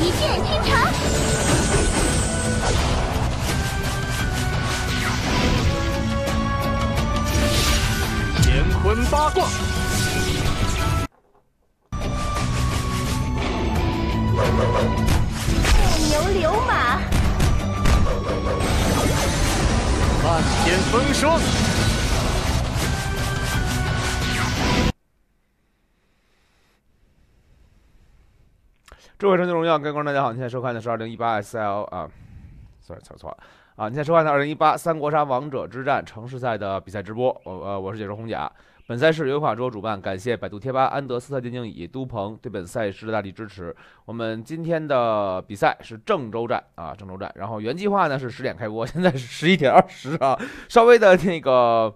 一剑倾城，乾坤八卦。《社会成就荣耀》，各位观众，大家好！现在收看的是二零一八 S L 啊，sorry，猜错了啊！现在收看的二零一八三国杀王者之战城市赛的比赛直播，我呃，我是解说红甲。本赛事由法桌主办，感谢百度贴吧、安德斯特电竞椅、都鹏对本赛事的大力支持。我们今天的比赛是郑州站啊，郑州站。然后原计划呢是十点开播，现在是十一点二十啊，稍微的那个。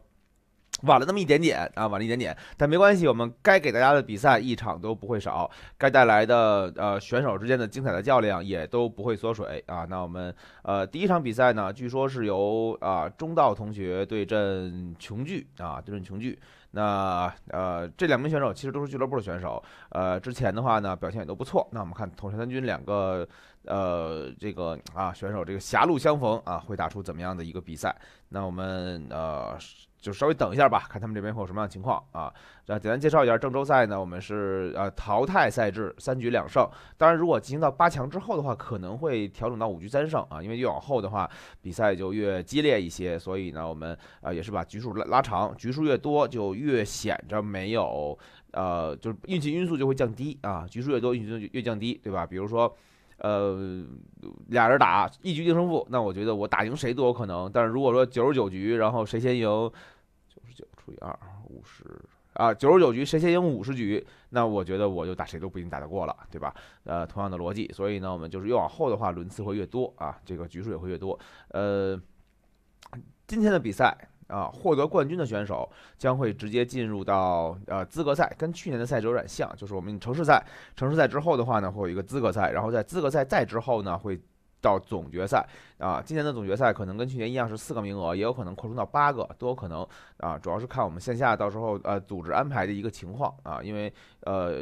晚了那么一点点啊，晚了一点点，但没关系，我们该给大家的比赛一场都不会少，该带来的呃选手之间的精彩的较量也都不会缩水啊。那我们呃第一场比赛呢，据说是由啊中道同学对阵琼剧啊对阵琼剧。那呃这两名选手其实都是俱乐部的选手，呃之前的话呢表现也都不错。那我们看统帅三军两个呃这个啊选手这个狭路相逢啊会打出怎么样的一个比赛？那我们呃。就稍微等一下吧，看他们这边会有什么样的情况啊？那简单介绍一下郑州赛呢，我们是呃淘汰赛制，三局两胜。当然，如果进行到八强之后的话，可能会调整到五局三胜啊，因为越往后的话比赛就越激烈一些，所以呢，我们啊也是把局数拉拉长，局数越多就越显着没有呃，就是运气因素就会降低啊，局数越多，运气就越降低，对吧？比如说呃俩人打一局定胜负，那我觉得我打赢谁都有可能，但是如果说九十九局，然后谁先赢。除以二五十啊，九十九局谁先赢五十局，那我觉得我就打谁都不一定打得过了，对吧？呃，同样的逻辑，所以呢，我们就是越往后的话轮次会越多啊，这个局数也会越多。呃，今天的比赛啊，获得冠军的选手将会直接进入到呃资格赛，跟去年的赛制有点像，就是我们城市赛，城市赛之后的话呢，会有一个资格赛，然后在资格赛再之后呢会。到总决赛啊，今年的总决赛可能跟去年一样是四个名额，也有可能扩充到八个，都有可能啊。主要是看我们线下到时候呃组织安排的一个情况啊，因为呃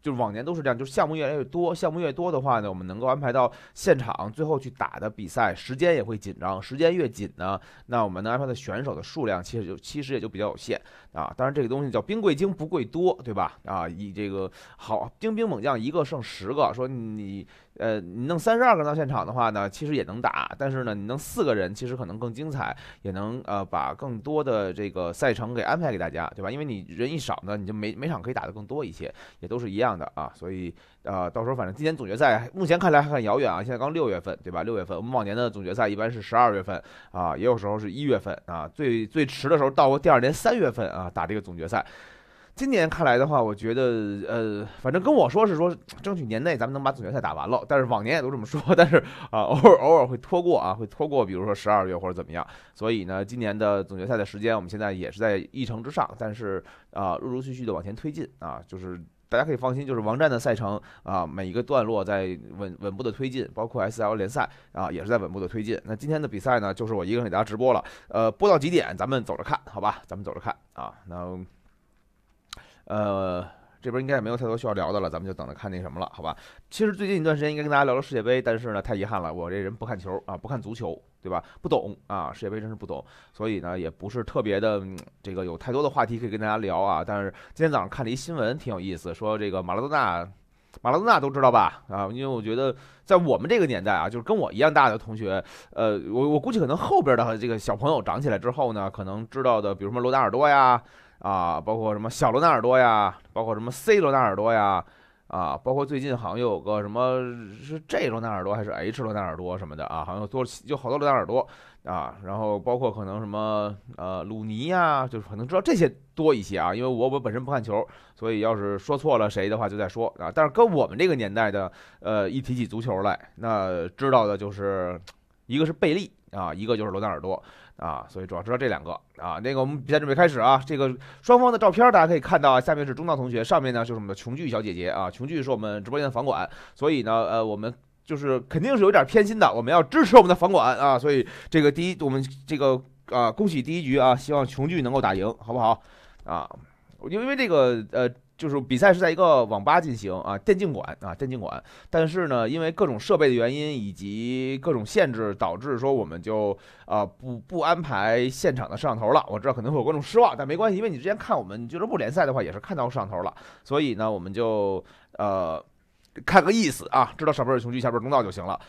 就是往年都是这样，就是项目越来越多，项目越多的话呢，我们能够安排到现场最后去打的比赛时间也会紧张，时间越紧呢，那我们能安排的选手的数量其实就其实也就比较有限。啊，当然这个东西叫兵贵精不贵多，对吧？啊，以这个好兵兵猛将一个胜十个，说你呃你弄三十二个人到现场的话呢，其实也能打，但是呢，你弄四个人其实可能更精彩，也能呃把更多的这个赛程给安排给大家，对吧？因为你人一少呢，你就每每场可以打的更多一些，也都是一样的啊，所以。啊，到时候反正今年总决赛，目前看来还很遥远啊。现在刚六月份，对吧？六月份，我们往年的总决赛一般是十二月份啊，也有时候是一月份啊，最最迟的时候到过第二年三月份啊，打这个总决赛。今年看来的话，我觉得呃，反正跟我说是说争取年内咱们能把总决赛打完了。但是往年也都这么说，但是啊，偶尔偶尔会拖过啊，会拖过，比如说十二月或者怎么样。所以呢，今年的总决赛的时间，我们现在也是在议程之上，但是啊，陆陆续续的往前推进啊，就是。大家可以放心，就是王战的赛程啊，每一个段落在稳稳步的推进，包括 S L 联赛啊，也是在稳步的推进。那今天的比赛呢，就是我一个人给大家直播了，呃，播到几点咱们走着看，好吧？咱们走着看啊。那，呃。这边应该也没有太多需要聊的了，咱们就等着看那什么了，好吧？其实最近一段时间应该跟大家聊聊世界杯，但是呢，太遗憾了，我这人不看球啊，不看足球，对吧？不懂啊，世界杯真是不懂，所以呢，也不是特别的这个有太多的话题可以跟大家聊啊。但是今天早上看了一新闻，挺有意思，说这个马拉多纳，马拉多纳都知道吧？啊，因为我觉得在我们这个年代啊，就是跟我一样大的同学，呃，我我估计可能后边的这个小朋友长起来之后呢，可能知道的，比如什么罗纳尔多呀。啊，包括什么小罗纳尔多呀，包括什么 C 罗纳尔多呀，啊，包括最近好像又有个什么是 J 罗纳尔多还是 H 罗纳尔多什么的啊，好像多有好多罗纳尔多啊，然后包括可能什么呃鲁尼呀，就是可能知道这些多一些啊，因为我我本身不看球，所以要是说错了谁的话就再说啊，但是跟我们这个年代的呃一提起足球来，那知道的就是一个是贝利啊，一个就是罗纳尔多。啊，所以主要知道这两个啊。那个我们比赛准备开始啊，这个双方的照片大家可以看到啊。下面是中道同学，上面呢就是我们的琼剧小姐姐啊。琼剧是我们直播间的房管，所以呢，呃，我们就是肯定是有点偏心的，我们要支持我们的房管啊。所以这个第一，我们这个啊，恭喜第一局啊，希望琼剧能够打赢，好不好啊？因为这个呃。就是比赛是在一个网吧进行啊，电竞馆啊，电竞馆。但是呢，因为各种设备的原因以及各种限制，导致说我们就啊不不安排现场的摄像头了。我知道可能会有观众失望，但没关系，因为你之前看我们俱乐部联赛的话，也是看到摄像头了。所以呢，我们就呃看个意思啊，知道上边是雄踞，下边中道就行了。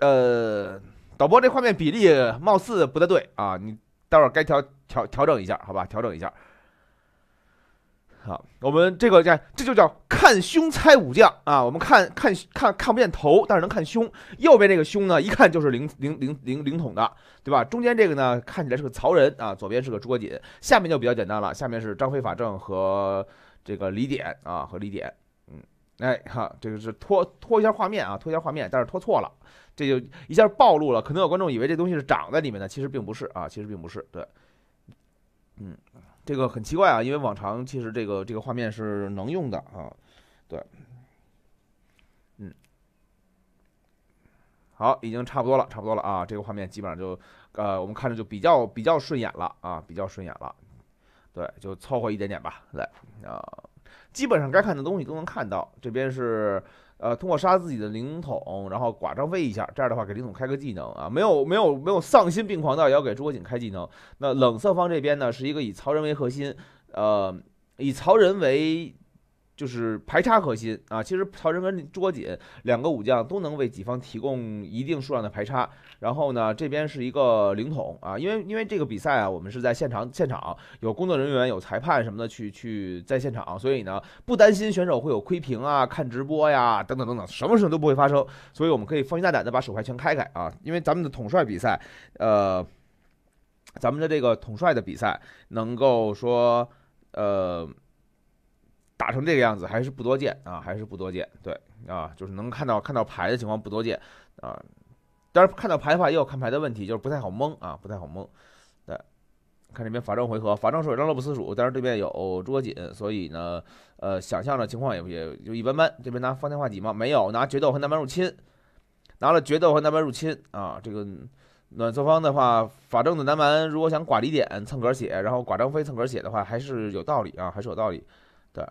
呃，导播这画面比例貌似不太对啊，你待会儿该调调调整一下，好吧，调整一下。好，我们这个叫这就叫看胸猜武将啊！我们看看看看不见头，但是能看胸。右边这个胸呢，一看就是灵灵灵灵灵统的，对吧？中间这个呢，看起来是个曹仁啊，左边是个诸葛瑾。下面就比较简单了，下面是张飞、法正和这个李典啊，和李典。嗯，哎哈，这个是拖拖一下画面啊，拖一下画面，但是拖错了，这就一下暴露了。可能有观众以为这东西是长在里面的，其实并不是啊，其实并不是。对，嗯。这个很奇怪啊，因为往常其实这个这个画面是能用的啊，对，嗯，好，已经差不多了，差不多了啊，这个画面基本上就呃，我们看着就比较比较顺眼了啊，比较顺眼了，对，就凑合一点点吧，来啊，基本上该看的东西都能看到，这边是。呃，通过杀自己的灵统，然后刮张飞一下，这样的话给灵统开个技能啊，没有没有没有丧心病狂的也要给诸葛瑾开技能。那冷色方这边呢，是一个以曹仁为核心，呃，以曹仁为。就是排插核心啊，其实曹仁跟朱国锦两个武将都能为己方提供一定数量的排插。然后呢，这边是一个领统啊，因为因为这个比赛啊，我们是在现场，现场有工作人员、有裁判什么的去去在现场，所以呢，不担心选手会有窥屏啊、看直播呀等等等等，什么事情都不会发生，所以我们可以放心大胆的把手牌全开开啊，因为咱们的统帅比赛，呃，咱们的这个统帅的比赛能够说呃。打成这个样子还是不多见啊，还是不多见。对啊，就是能看到看到牌的情况不多见啊。但是看到牌的话，也有看牌的问题，就是不太好蒙啊，不太好蒙。对，看这边法正回合，法正说张乐不思蜀，但是对面有诸葛瑾，所以呢，呃，想象的情况也也就一般般。这边拿方天画戟吗？没有，拿决斗和南蛮入侵，拿了决斗和南蛮入侵啊。这个暖色方的话，法正的南蛮如果想刮离点蹭格血，然后刮张飞蹭格血的话，还是有道理啊，还是有道理对。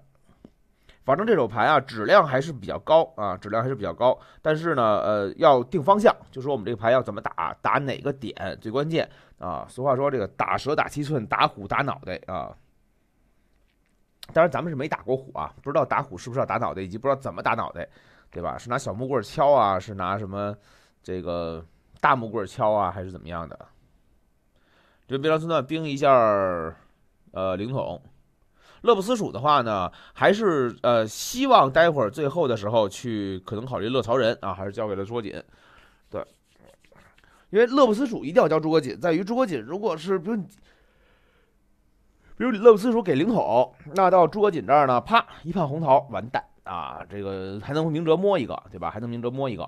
反正这手牌啊，质量还是比较高啊，质量还是比较高。但是呢，呃，要定方向，就说我们这个牌要怎么打，打哪个点最关键啊？俗话说，这个打蛇打七寸，打虎打脑袋啊。当然，咱们是没打过虎啊，不知道打虎是不是要打脑袋，以及不知道怎么打脑袋，对吧？是拿小木棍敲啊，是拿什么这个大木棍敲啊，还是怎么样的？这边长寸段冰一下，呃，零筒。乐不思蜀的话呢，还是呃，希望待会儿最后的时候去可能考虑乐曹仁啊，还是交给了诸葛瑾。对，因为乐不思蜀一定要交诸葛瑾，在于诸葛瑾如果是不，比如乐不思蜀给领口，那到诸葛瑾这儿呢，啪一判红桃，完蛋啊！这个还能明哲摸一个，对吧？还能明哲摸一个。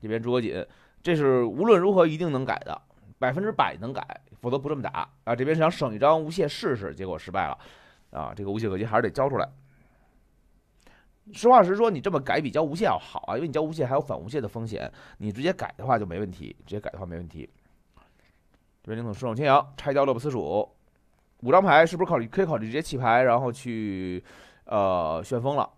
这边诸葛瑾，这是无论如何一定能改的，百分之百能改，否则不这么打啊。这边想省一张无限试试，结果失败了。啊，这个无懈可击还是得交出来。实话实说，你这么改比交无限要好啊，因为你交无限还有反无限的风险，你直接改的话就没问题。直接改的话没问题。这边领总顺手牵羊拆掉乐不思蜀，五张牌是不是考虑可以考虑直接弃牌，然后去呃旋风了。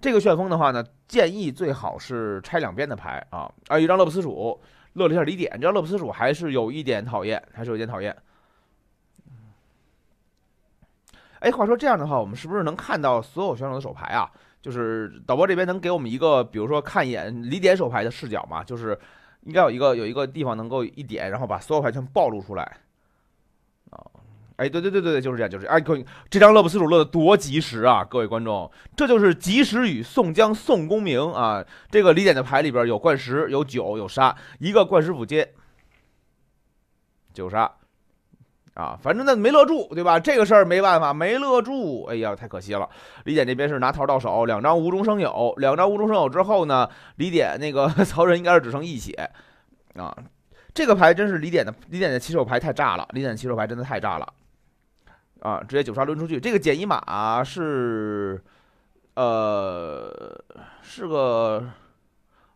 这个旋风的话呢，建议最好是拆两边的牌啊，啊一张乐不思蜀，乐了一下李典，这张乐不思蜀还是有一点讨厌，还是有一点讨厌。哎，话说这样的话，我们是不是能看到所有选手的手牌啊？就是导播这边能给我们一个，比如说看一眼李典手牌的视角嘛？就是应该有一个有一个地方能够一点，然后把所有牌全暴露出来啊？哎，对对对对对，就是这样，就是哎，各位，这张乐不思蜀乐的多及时啊！各位观众，这就是及时雨宋江宋公明啊！这个李典的牌里边有贯石，有九，有杀，一个贯石补接九杀。啊，反正那没勒住，对吧？这个事儿没办法，没勒住。哎呀，太可惜了。李典这边是拿桃到手，两张无中生有，两张无中生有之后呢，李典那个 曹仁应该是只剩一血。啊，这个牌真是李典的，李典的起手牌太炸了，李典的起手牌真的太炸了。啊，直接九杀抡出去。这个减一马是，呃，是个，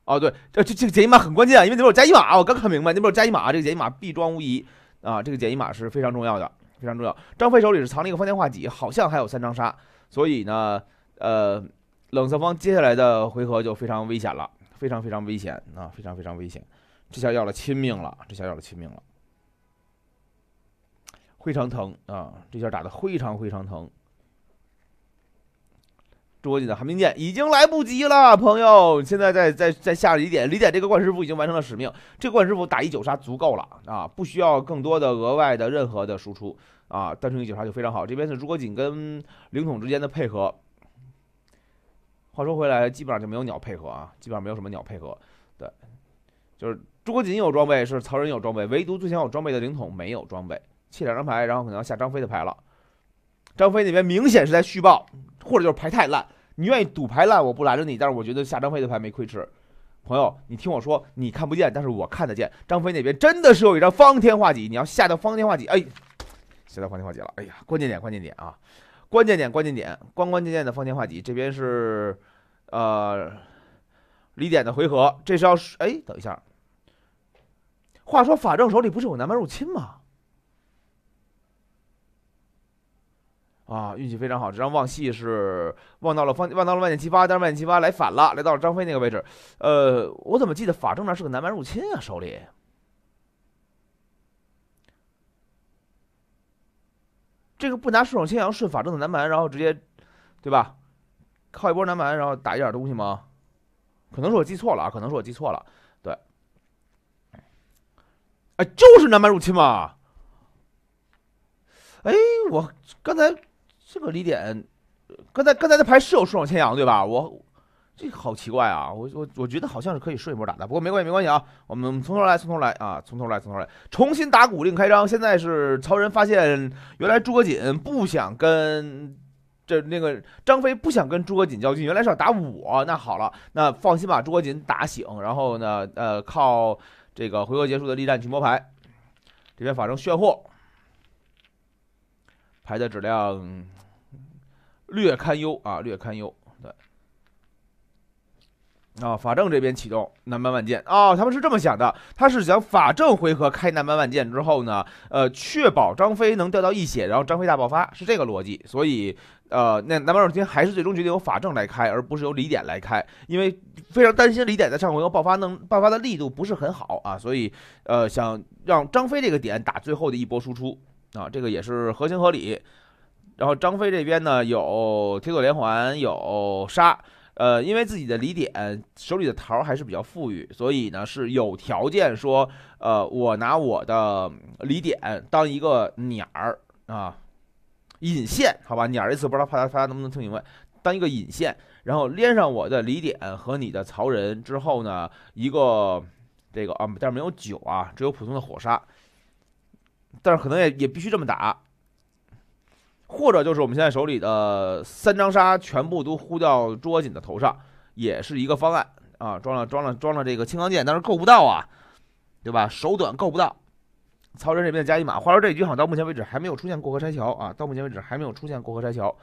哦对，这这这个减一码很关键，因为那边有加一码，我刚看明白那边有加一码，这个减一码必装无疑。啊，这个简易码是非常重要的，非常重要。张飞手里是藏了一个方天画戟，好像还有三张杀，所以呢，呃，冷色方接下来的回合就非常危险了，非常非常危险啊，非常非常危险。这下要了亲命了，这下要了亲命了，非常疼啊，这下打的非常非常疼。诸葛瑾的寒冰剑已经来不及了，朋友，现在在在在下李典，李典这个冠师傅已经完成了使命，这冠师傅打一九杀足够了啊，不需要更多的额外的任何的输出啊，单纯一九杀就非常好。这边是诸葛瑾跟灵统之间的配合。话说回来，基本上就没有鸟配合啊，基本上没有什么鸟配合。对，就是诸葛瑾有装备，是曹仁有装备，唯独最想有装备的灵统没有装备，弃两张牌，然后可能要下张飞的牌了。张飞那边明显是在续爆。或者就是牌太烂，你愿意赌牌烂，我不拦着你。但是我觉得下张飞的牌没亏吃，朋友，你听我说，你看不见，但是我看得见。张飞那边真的是有一张方天画戟，你要下掉方天画戟，哎，下到方天画戟了，哎呀，关键点，关键点啊，关键点，关键点，关关键键的方天画戟。这边是呃李典的回合，这是要哎，等一下，话说法正手里不是有南蛮入侵吗？啊，运气非常好，这张望戏是望到了方望到了万箭齐发，但是万箭齐发来反了，来到了张飞那个位置。呃，我怎么记得法正那是个南蛮入侵啊？手里这个不拿顺手牵羊，顺法正的南蛮，然后直接对吧？靠一波南蛮，然后打一点东西吗？可能是我记错了啊，可能是我记错了。对，哎，就是南蛮入侵嘛。哎，我刚才。这个李典，刚才刚才的牌是有顺手牵羊对吧？我这好奇怪啊！我我我觉得好像是可以顺一波打的，不过没关系没关系啊！我们从头来从头来啊从头来从头来重新打鼓令开张。现在是曹仁发现原来诸葛瑾不想跟这那个张飞不想跟诸葛瑾较劲，原来是要打我。那好了，那放心吧，诸葛瑾打醒，然后呢呃靠这个回合结束的力战去摸牌，这边发生炫货，牌的质量。略堪忧啊，略堪忧。对，啊，法正这边启动南蛮万箭啊，他们是这么想的，他是想法正回合开南蛮万箭之后呢，呃，确保张飞能掉到一血，然后张飞大爆发是这个逻辑。所以，呃，那南蛮入侵还是最终决定由法正来开，而不是由李典来开，因为非常担心李典在上回合爆发能爆发的力度不是很好啊，所以，呃，想让张飞这个点打最后的一波输出啊，这个也是合情合理。然后张飞这边呢，有铁索连环，有杀，呃，因为自己的李典手里的桃还是比较富裕，所以呢是有条件说，呃，我拿我的李典当一个鸟儿啊，引线，好吧，鸟儿这次不知道啪嗒啪嗒能不能听明白，当一个引线，然后连上我的李典和你的曹仁之后呢，一个这个啊，但是没有酒啊，只有普通的火杀，但是可能也也必须这么打。或者就是我们现在手里的三张杀全部都呼到诸葛瑾的头上，也是一个方案啊！装了装了装了这个青钢剑，但是够不到啊，对吧？手短够不到。曹真这边加一马。话说这局好像到目前为止还没有出现过河拆桥啊，到目前为止还没有出现过河拆桥。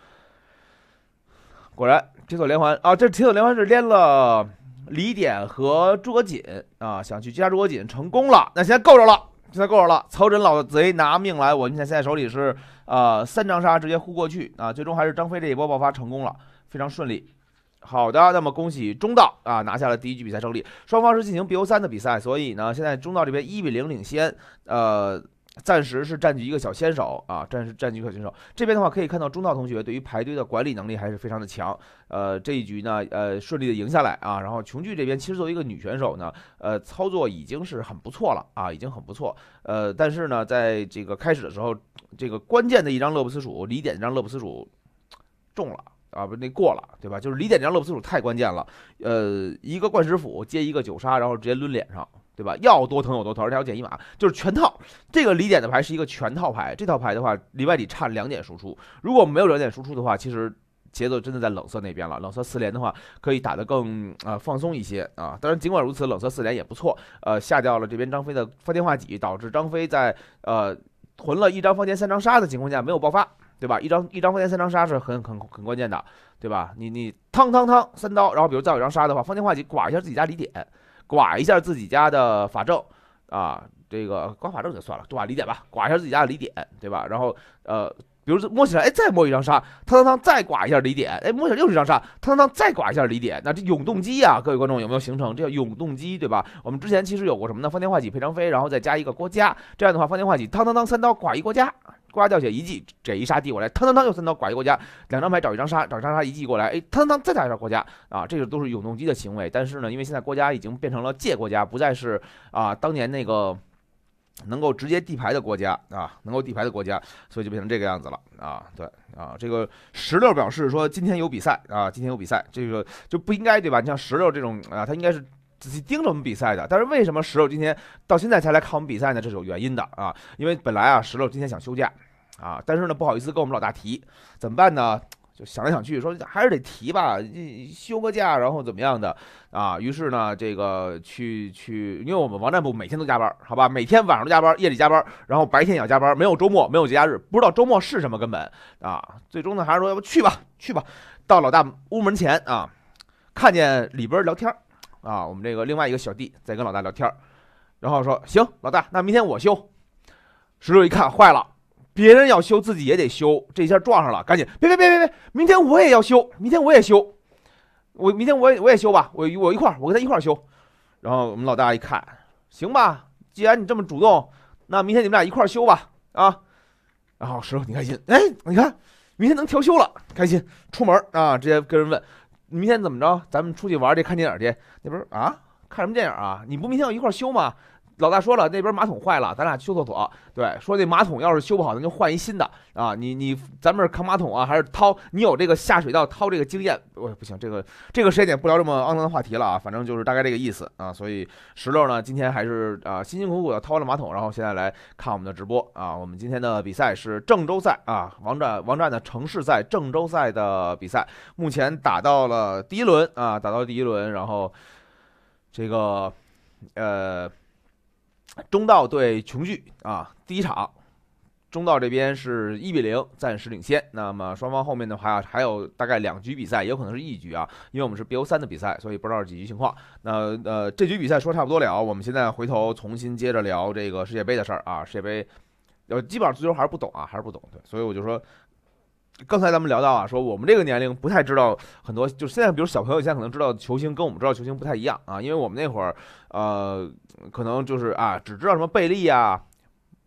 果然，七索连环啊！这七索连环是连了李典和诸葛瑾啊，想去加诸葛瑾成功了，那现在够着了，现在够着了。曹真老贼拿命来！我现在现在手里是。啊，三张杀直接呼过去啊，最终还是张飞这一波爆发成功了，非常顺利。好的，那么恭喜中道啊，拿下了第一局比赛胜利。双方是进行 b o 三的比赛，所以呢，现在中道这边一比零领先。呃。暂时是占据一个小先手啊，暂时占据一个小先手。这边的话可以看到中道同学对于排队的管理能力还是非常的强，呃，这一局呢，呃，顺利的赢下来啊。然后琼剧这边其实作为一个女选手呢，呃，操作已经是很不错了啊，已经很不错。呃，但是呢，在这个开始的时候，这个关键的一张乐不思蜀，李典这张乐不思蜀中了啊，不那过了，对吧？就是李典这张乐不思蜀太关键了，呃，一个灌石斧接一个九杀，然后直接抡脸上。对吧？要多疼有多疼，而且要减一码就是全套。这个李典的牌是一个全套牌，这套牌的话里外里差两点输出。如果没有两点输出的话，其实节奏真的在冷色那边了。冷色四连的话可以打得更啊放松一些啊。当然，尽管如此，冷色四连也不错。呃，下掉了这边张飞的方天画戟，导致张飞在呃囤了一张方天三张杀的情况下没有爆发，对吧？一张一张方天三张杀是很很很关键的，对吧？你你汤汤汤三刀，然后比如再有张杀的话，方天画戟刮一下自己家李典。刮一下自己家的法正啊，这个刮法正就算了，剐离点吧，刮一下自己家的离点，对吧？然后呃，比如摸起来，哎，再摸一张杀，当当当，再刮一下离点，哎，摸起来又是一张杀，当当当，再刮一下离点，那这永动机啊，各位观众有没有形成？这叫永动机，对吧？我们之前其实有过什么呢？方天画戟配张飞，然后再加一个郭嘉，这样的话，方天画戟当当当三刀刮一郭嘉。呱掉血一记给一杀递过来，腾腾腾又三刀刮一国家，两张牌找一张杀，找一张杀一记过来，哎，腾腾腾再打一张国家啊，这个都是永动机的行为。但是呢，因为现在国家已经变成了借国家，不再是啊当年那个能够直接递牌的国家啊，能够递牌的国家，所以就变成这个样子了啊。对啊，这个石榴表示说今天有比赛啊，今天有比赛，这个就不应该对吧？你像石榴这种啊，他应该是。仔细盯着我们比赛的，但是为什么石头今天到现在才来看我们比赛呢？这是有原因的啊！因为本来啊，石头今天想休假，啊，但是呢，不好意思跟我们老大提，怎么办呢？就想来想去，说还是得提吧，休个假，然后怎么样的啊？于是呢，这个去去，因为我们网站部每天都加班，好吧，每天晚上都加班，夜里加班，然后白天也要加班，没有周末，没有节假日，不知道周末是什么根本啊！最终呢，还是说要不去吧，去吧，到老大屋门前啊，看见里边聊天。啊，我们这个另外一个小弟在跟老大聊天儿，然后说：“行，老大，那明天我修。”石头一看，坏了，别人要修，自己也得修，这一下撞上了，赶紧，别别别别别，明天我也要修，明天我也修，我明天我也我也修吧，我我一块儿，我跟他一块儿修。然后我们老大一看，行吧，既然你这么主动，那明天你们俩一块儿修吧，啊。然后石头，挺开心？哎，你看，明天能调休了，开心，出门啊，直接跟人问。明天怎么着？咱们出去玩去，看电影去。那不是啊？看什么电影啊？你不明天要一块修休吗？老大说了，那边马桶坏了，咱俩修厕所。对，说那马桶要是修不好，咱就换一新的啊。你你，咱们是扛马桶啊，还是掏？你有这个下水道掏这个经验？我、哎，不行，这个这个时间点不聊这么肮脏的话题了啊。反正就是大概这个意思啊。所以石头呢，今天还是啊，辛辛苦苦的掏了马桶，然后现在来看我们的直播啊。我们今天的比赛是郑州赛啊，王战王战的城市赛郑州赛的比赛，目前打到了第一轮啊，打到第一轮，然后这个呃。中道对琼剧啊，第一场，中道这边是一比零，暂时领先。那么双方后面的话还有大概两局比赛，也可能是一局啊，因为我们是 BO 三的比赛，所以不知道几局情况。那呃，这局比赛说差不多了，我们现在回头重新接着聊这个世界杯的事儿啊。世界杯，呃，基本上足球还是不懂啊，还是不懂，对，所以我就说。刚才咱们聊到啊，说我们这个年龄不太知道很多，就是现在，比如小朋友现在可能知道球星，跟我们知道球星不太一样啊，因为我们那会儿，呃，可能就是啊，只知道什么贝利呀、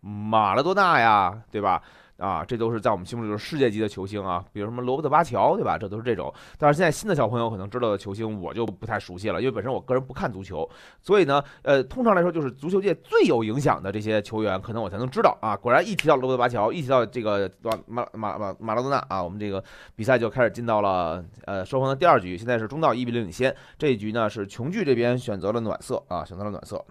马拉多纳呀，对吧？啊，这都是在我们心目中就是世界级的球星啊，比如什么罗伯特巴乔，对吧？这都是这种。但是现在新的小朋友可能知道的球星，我就不太熟悉了，因为本身我个人不看足球，所以呢，呃，通常来说就是足球界最有影响的这些球员，可能我才能知道啊。果然一提到罗伯特巴乔，一提到这个马马马马拉多纳啊，我们这个比赛就开始进到了呃双方的第二局，现在是中道一比零领先。这一局呢是琼剧这边选择了暖色啊，选择了暖色。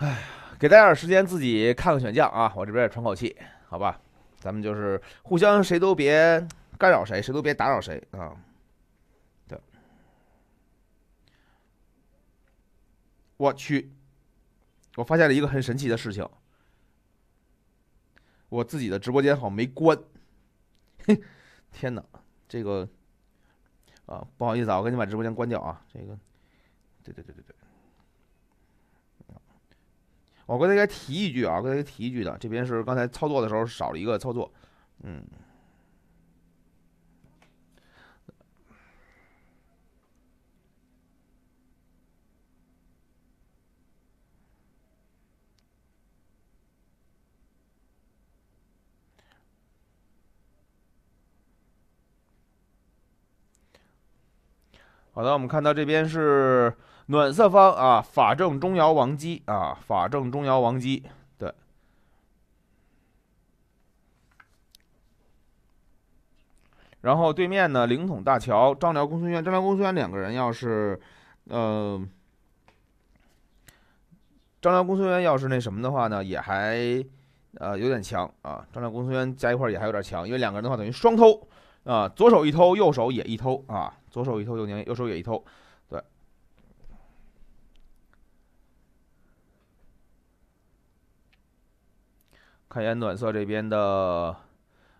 哎，给大家点时间自己看看选项啊！我这边也喘口气，好吧，咱们就是互相谁都别干扰谁，谁都别打扰谁啊！对，我去，我发现了一个很神奇的事情，我自己的直播间好像没关，嘿，天哪，这个啊，不好意思啊，我赶紧把直播间关掉啊！这个，对对对对对。我跟大家提一句啊，跟大家提一句的，这边是刚才操作的时候少了一个操作，嗯。好的，我们看到这边是。暖色方啊，法正中遥王姬啊，法正中遥王姬对。然后对面呢，灵统大乔、张辽、公孙渊，张辽、公孙渊两个人要是，嗯，张辽、公孙渊要是那什么的话呢，也还，呃，有点强啊。张辽、公孙渊加一块儿也还有点强，因为两个人的话等于双偷啊，左手一偷，右手也一偷啊，左手一偷，右右手也一偷。看一眼暖色这边的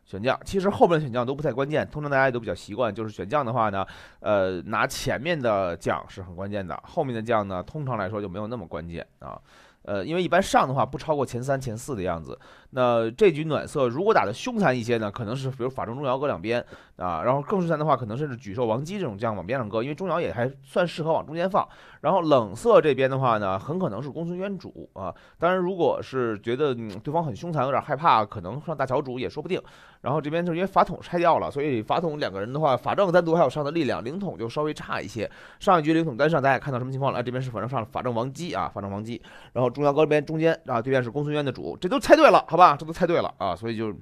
选将，其实后面的选将都不太关键。通常大家都比较习惯，就是选将的话呢，呃，拿前面的将是很关键的，后面的将呢，通常来说就没有那么关键啊。呃，因为一般上的话不超过前三、前四的样子。那这局暖色如果打的凶残一些呢，可能是比如法正钟繇搁两边啊，然后更凶残的话，可能甚至沮授王姬这种将往边上搁，因为钟瑶也还算适合往中间放。然后冷色这边的话呢，很可能是公孙渊主啊，当然如果是觉得对方很凶残，有点害怕，可能上大乔主也说不定。然后这边是因为法统拆掉了，所以法统两个人的话，法正单独还有上的力量，灵统就稍微差一些。上一局灵统单上，大家看到什么情况了？啊、这边是法正上法正王姬啊，法正王姬。然后钟瑶搁这边中间啊，对面是公孙渊的主，这都猜对了，好吧？吧，这都猜对了啊！所以就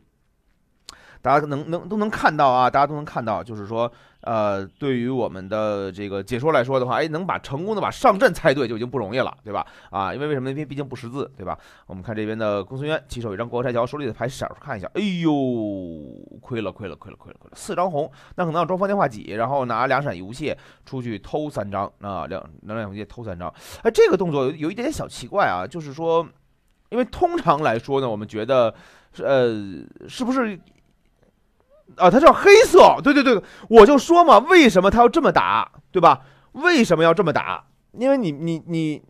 大家能能都能看到啊，大家都能看到，就是说，呃，对于我们的这个解说来说的话，哎，能把成功的把上阵猜对就已经不容易了，对吧？啊，因为为什么？因为毕竟不识字，对吧？我们看这边的公孙渊，起手一张过河拆桥，手里的牌闪看一下，哎呦，亏了，亏了，亏了，亏了，亏了，四张红。那可能要装方天画戟，然后拿两闪无懈出去偷三张啊，两两两无借偷三张。哎，这个动作有有一点小奇怪啊，就是说。因为通常来说呢，我们觉得，呃，是不是啊？它叫黑色，对对对，我就说嘛，为什么他要这么打，对吧？为什么要这么打？因为你你你，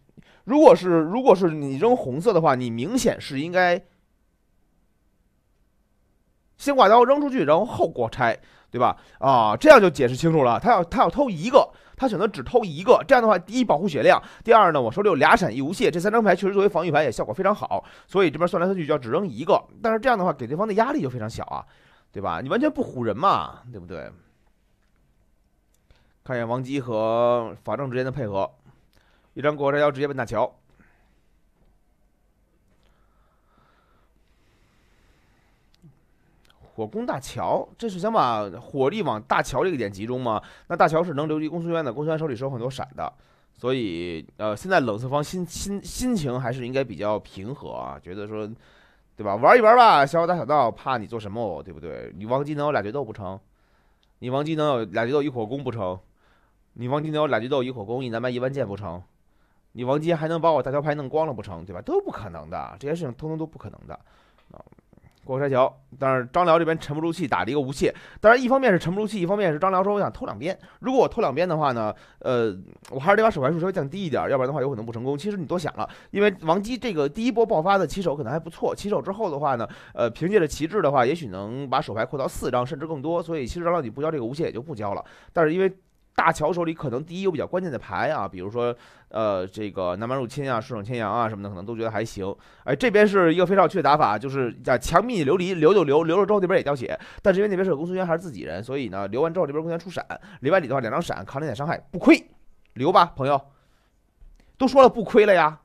如果是如果是你扔红色的话，你明显是应该。先挂刀扔出去，然后后挂拆，对吧？啊，这样就解释清楚了。他要他要偷一个，他选择只偷一个，这样的话，第一保护血量，第二呢，我手里有俩闪，一无懈，这三张牌确实作为防御牌也效果非常好。所以这边算来算去就要只扔一个，但是这样的话给对方的压力就非常小啊，对吧？你完全不唬人嘛，对不对？看一下王姬和法正之间的配合，一张国拆要直接奔大乔。火攻大桥，这是想把火力往大桥这个点集中吗？那大桥是能留级公孙渊的，公孙渊手里是有很多闪的，所以呃，现在冷色方心心心情还是应该比较平和啊，觉得说，对吧？玩一玩吧，小打小闹，怕你做什么，对不对？你王姬能有俩决斗不成？你王姬能有俩决斗一火攻不成？你王姬能有俩决斗一火攻一南蛮一万剑不成？你王姬还能把我大桥牌弄光了不成？对吧？都不可能的，这些事情通通都不可能的啊。过拆桥，但是张辽这边沉不住气，打了一个无懈。当然，一方面是沉不住气，一方面是张辽说我想偷两边。如果我偷两边的话呢，呃，我还是得把手牌数稍微降低一点，要不然的话有可能不成功。其实你多想了，因为王姬这个第一波爆发的起手可能还不错，起手之后的话呢，呃，凭借着旗帜的话，也许能把手牌扩到四张甚至更多。所以其实张辽你不交这个无懈也就不交了，但是因为。大乔手里可能第一有比较关键的牌啊，比如说，呃，这个南蛮入侵啊，顺手牵羊啊什么的，可能都觉得还行。哎，这边是一个非常有趣的打法，就是啊强密流离留就留，留了之后这边也掉血，但是因为那边是公孙渊还是自己人，所以呢，留完之后这边公孙渊出闪，里完里的话两张闪扛两点伤害不亏，留吧，朋友，都说了不亏了呀，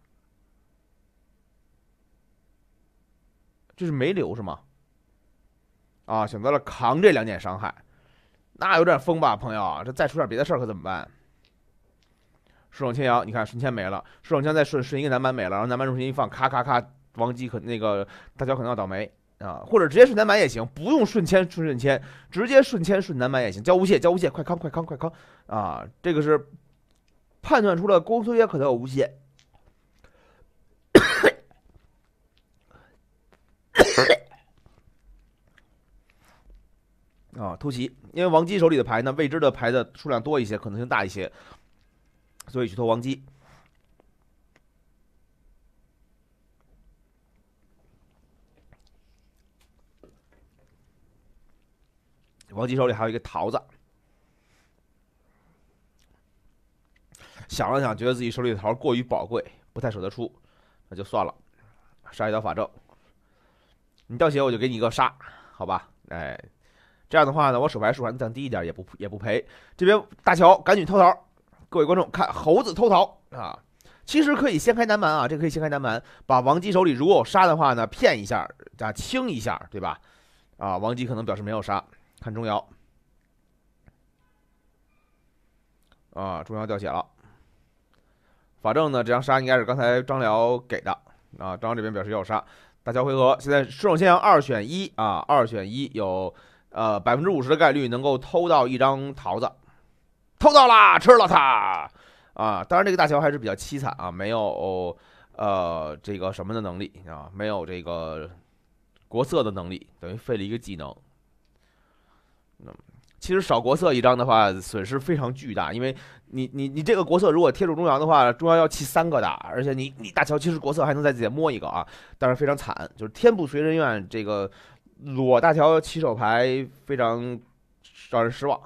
这是没留是吗？啊，选择了扛这两点伤害。那有点疯吧，朋友！这再出点别的事儿可怎么办？顺手牵羊，你看顺牵没了，顺手牵再顺顺一个南蛮没了，然后南蛮重心一放，咔咔咔，王姬可那个大乔可能要倒霉啊！或者直接顺南板也行，不用顺牵，顺顺牵，直接顺牵顺南蛮也行。交无懈，交无懈，快康快康快康啊！这个是判断出了公孙渊可能有无懈。啊！突袭，因为王姬手里的牌呢，未知的牌的数量多一些，可能性大一些，所以去偷王姬。王姬手里还有一个桃子，想了想，觉得自己手里的桃过于宝贵，不太舍得出，那就算了。杀一刀法正。你掉血我就给你一个杀，好吧？哎。这样的话呢，我手牌数还能降低一点，也不也不赔。这边大乔赶紧偷桃，各位观众看猴子偷桃啊！其实可以先开南蛮啊，这可以先开南蛮，把王姬手里如果有杀的话呢，骗一下，加清一下，对吧？啊，王姬可能表示没有杀。看钟瑶，啊，钟央掉血了。法正呢，这张杀应该是刚才张辽给的啊。张辽这边表示要杀，大乔回合，现在顺手牵羊二选一啊，二选一有。呃，百分之五十的概率能够偷到一张桃子，偷到了，吃了它啊！当然，这个大乔还是比较凄惨啊，没有呃这个什么的能力啊，没有这个国色的能力，等于废了一个技能。嗯，其实少国色一张的话，损失非常巨大，因为你你你这个国色如果贴住中央的话，中央要弃三个的，而且你你大乔其实国色还能再自己摸一个啊，但是非常惨，就是天不随人愿这个。裸大乔起手牌非常让人失望，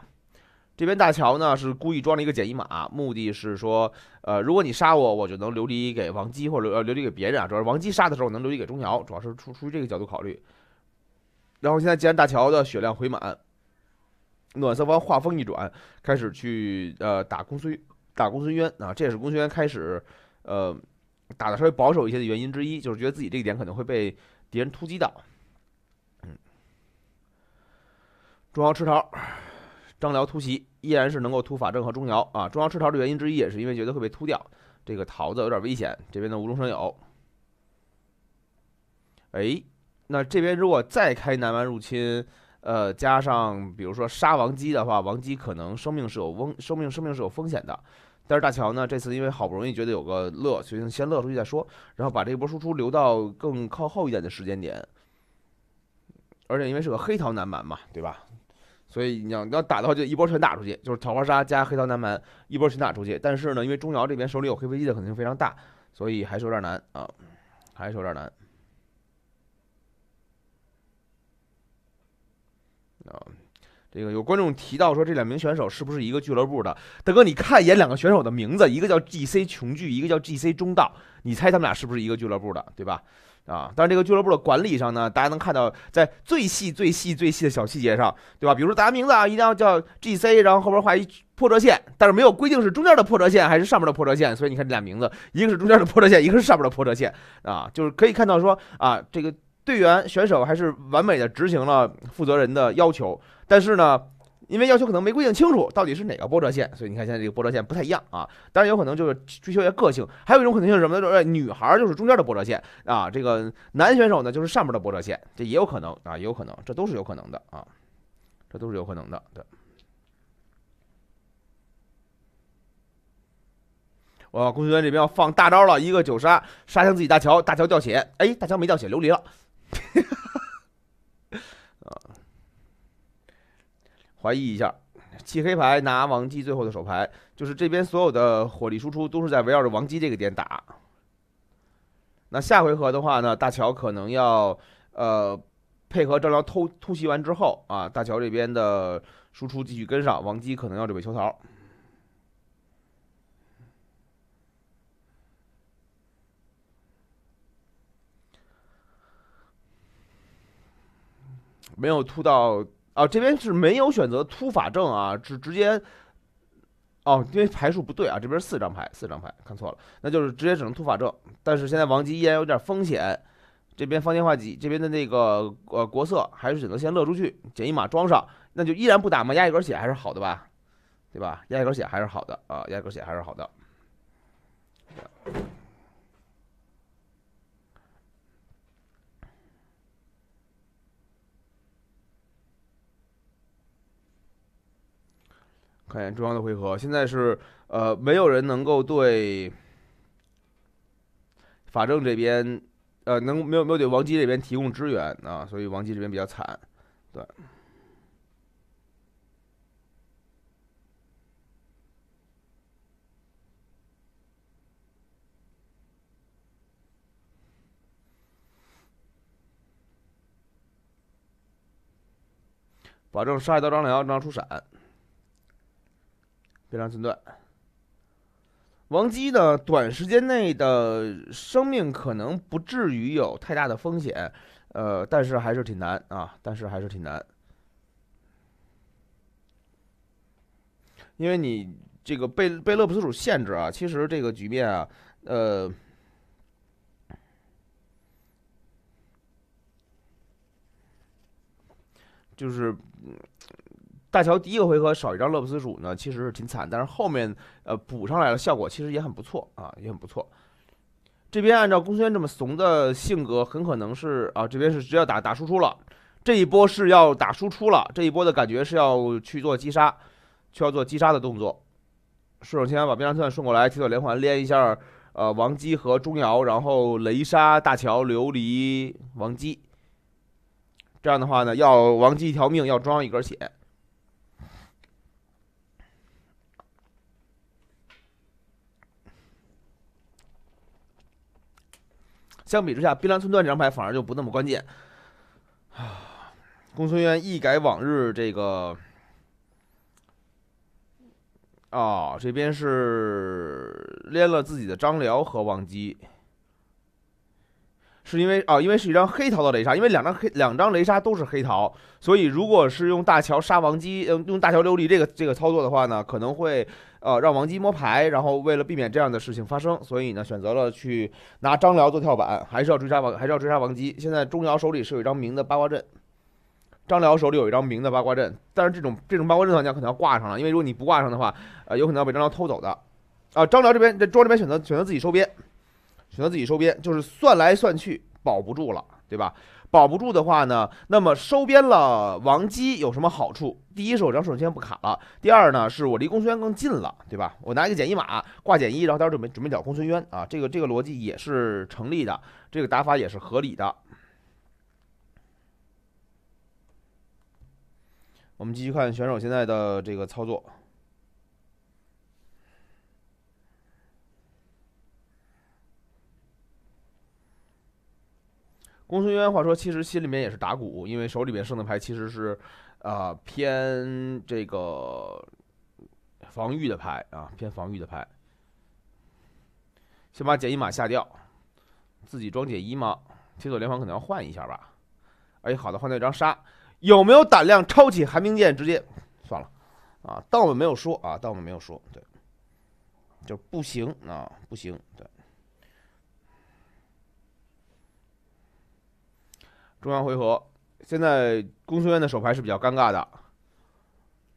这边大乔呢是故意装了一个简易马，目的是说，呃，如果你杀我，我就能流离给王姬或者流流离给别人啊，主要是王姬杀的时候能流离给钟瑶，主要是出出于这个角度考虑。然后现在既然大乔的血量回满，暖色方话锋一转，开始去呃打公孙打公孙渊啊，这也是公孙渊开始呃打的稍微保守一些的原因之一，就是觉得自己这一点可能会被敌人突击到。中央吃桃，张辽突袭依然是能够突法正和钟瑶啊。中央吃桃的原因之一也是因为觉得会被突掉，这个桃子有点危险。这边的无中生有，哎，那这边如果再开南蛮入侵，呃，加上比如说杀王姬的话，王姬可能生命是有翁生命生命是有风险的。但是大乔呢，这次因为好不容易觉得有个乐，决定先乐出去再说，然后把这一波输出留到更靠后一点的时间点。而且因为是个黑桃南蛮嘛，对吧？所以你要要打的话，就一波全打出去，就是桃花杀加黑桃男蛮一波全打出去。但是呢，因为钟瑶这边手里有黑飞机的可能性非常大，所以还是有点难啊，还是有点难啊。这个有观众提到说，这两名选手是不是一个俱乐部的？大哥，你看一眼两个选手的名字，一个叫 G C 琼具，一个叫 G C 中道，你猜他们俩是不是一个俱乐部的？对吧？啊，但是这个俱乐部的管理上呢，大家能看到在最细、最细、最细的小细节上，对吧？比如说，大家名字啊，一定要叫 G C，然后后边画一破折线，但是没有规定是中间的破折线还是上面的破折线，所以你看这俩名字，一个是中间的破折线，一个是上面的破折线，啊，就是可以看到说，啊，这个队员选手还是完美的执行了负责人的要求。但是呢，因为要求可能没规定清楚到底是哪个波折线，所以你看现在这个波折线不太一样啊。当然有可能就是追求一下个性，还有一种可能性是什么呢？就是女孩就是中间的波折线啊，这个男选手呢就是上面的波折线，这也有可能啊，也有可能，这都是有可能的啊，这都是有可能的。对，哇，公孙渊这边要放大招了，一个九杀杀向自己大乔，大乔掉血，哎，大乔没掉血，琉璃了。怀疑一下，弃黑牌拿王姬最后的手牌，就是这边所有的火力输出都是在围绕着王姬这个点打。那下回合的话呢，大乔可能要呃配合张辽偷突袭完之后啊，大乔这边的输出继续跟上，王姬可能要准备求桃。没有突到。啊，这边是没有选择突法证啊，是直接，哦，因为牌数不对啊，这边四张牌，四张牌看错了，那就是直接只能突法证。但是现在王姬依然有点风险，这边方天画戟这边的那个呃国色还是选择先乐出去，捡一马装上，那就依然不打嘛，压一格血还是好的吧，对吧？压一格血还是好的啊，压一格血还是好的。中央的回合，现在是呃，没有人能够对法政这边，呃，能没有没有对王姬这边提供支援啊，所以王姬这边比较惨，对。保证杀一刀，张辽张出闪。非常困难。王姬呢，短时间内的生命可能不至于有太大的风险，呃，但是还是挺难啊，但是还是挺难，因为你这个被被勒布斯主限制啊，其实这个局面啊，呃，就是。大乔第一个回合少一张乐不思蜀呢，其实是挺惨，但是后面呃补上来了，效果其实也很不错啊，也很不错。这边按照公孙渊这么怂的性格，很可能是啊，这边是直接打打输出了，这一波是要打输出了，这一波的感觉是要去做击杀，需要做击杀的动作。顺手先把冰杖切顺过来，提走连环连一下呃王姬和钟繇，然后雷杀大乔、琉璃、王姬。这样的话呢，要王姬一条命，要装一格血。相比之下，冰栏村段这张牌反而就不那么关键啊！公孙渊一改往日这个啊，这边是连了自己的张辽和王姬。是因为啊，因为是一张黑桃的雷杀，因为两张黑两张雷杀都是黑桃，所以如果是用大乔杀王姬，嗯，用大乔琉璃这个这个操作的话呢，可能会。呃，让王姬摸牌，然后为了避免这样的事情发生，所以呢选择了去拿张辽做跳板，还是要追杀王，还是要追杀王姬。现在钟繇手里是有一张明的八卦阵，张辽手里有一张明的八卦阵，但是这种这种八卦阵话，你可能要挂上了，因为如果你不挂上的话，呃，有可能要被张辽偷走的。啊，张辽这边这庄这边选择选择自己收编，选择自己收编，就是算来算去保不住了。对吧？保不住的话呢，那么收编了王姬有什么好处？第一是我张顺先不卡了；第二呢，是我离公孙渊更近了，对吧？我拿一个减一马挂减一，然后他准备准备找公孙渊啊，这个这个逻辑也是成立的，这个打法也是合理的。我们继续看选手现在的这个操作。公孙渊，话说其实心里面也是打鼓，因为手里边剩的牌其实是，啊，偏这个防御的牌啊，偏防御的牌。先把减一马下掉，自己装减一嘛。铁索连环可能要换一下吧，哎，好的，换掉一张杀。有没有胆量抄起寒冰剑直接算了？啊，当我们没有说啊，当我们没有说，对，就不行啊，不行，对。中央回合，现在公孙渊的手牌是比较尴尬的，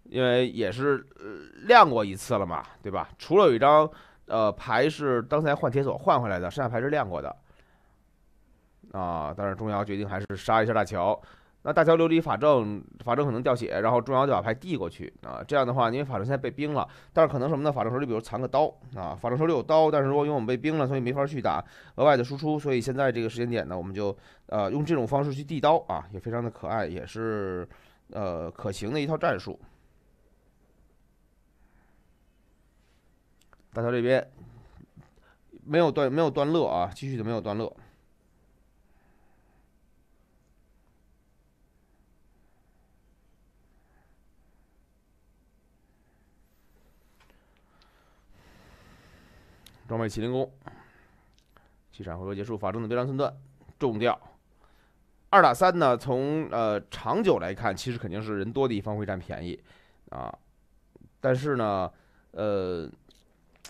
因为也是亮过一次了嘛，对吧？除了有一张呃牌是刚才换铁索换回来的，剩下牌是亮过的啊。但是钟瑶决定还是杀一下大乔。那大乔琉璃法正，法正可能掉血，然后中央就把牌递过去啊。这样的话，因为法正现在被冰了，但是可能什么呢？法正手里比如藏个刀啊，法正手里有刀，但是如果因为我们被冰了，所以没法去打额外的输出。所以现在这个时间点呢，我们就呃用这种方式去递刀啊，也非常的可爱，也是呃可行的一套战术。大乔这边没有断，没有断乐啊，继续的没有断乐。装备麒麟弓，气场回合结束，法正的标伤寸断，中掉二打三呢？从呃长久来看，其实肯定是人多的一方会占便宜啊。但是呢，呃，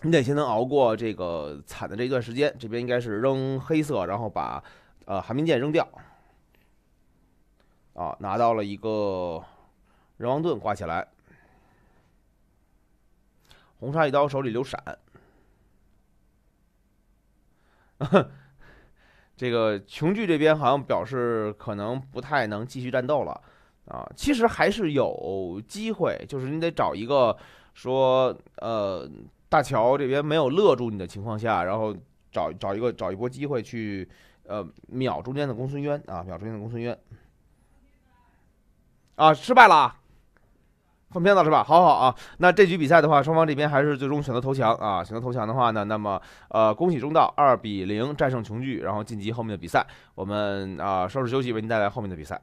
你得先能熬过这个惨的这一段时间。这边应该是扔黑色，然后把呃寒冰剑扔掉啊，拿到了一个人王盾挂起来，红叉一刀，手里留闪。这个琼剧这边好像表示可能不太能继续战斗了啊，其实还是有机会，就是你得找一个说呃大乔这边没有勒住你的情况下，然后找找一个找一波机会去呃秒中间的公孙渊啊，秒中间的公孙渊啊，失败了。放片了是吧？好好啊，那这局比赛的话，双方这边还是最终选择投降啊！选择投降的话呢，那么呃，恭喜中道二比零战胜琼剧，然后晋级后面的比赛。我们啊，稍事休息，为您带来后面的比赛。